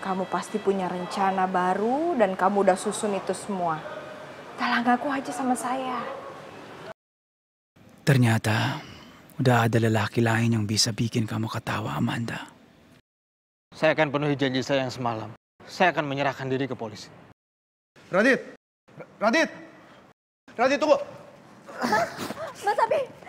Kamu pasti punya rencana baru dan kamu udah susun itu semua. Talang aku aja sama saya. Ternyata udah ada lelaki lain yang bisa bikin kamu ketawa, Amanda. Saya akan penuhi janji saya yang semalam. Saya akan menyerahkan diri ke polisi. Radit! Radit! Radit, tunggu! Mas, Mas Abi!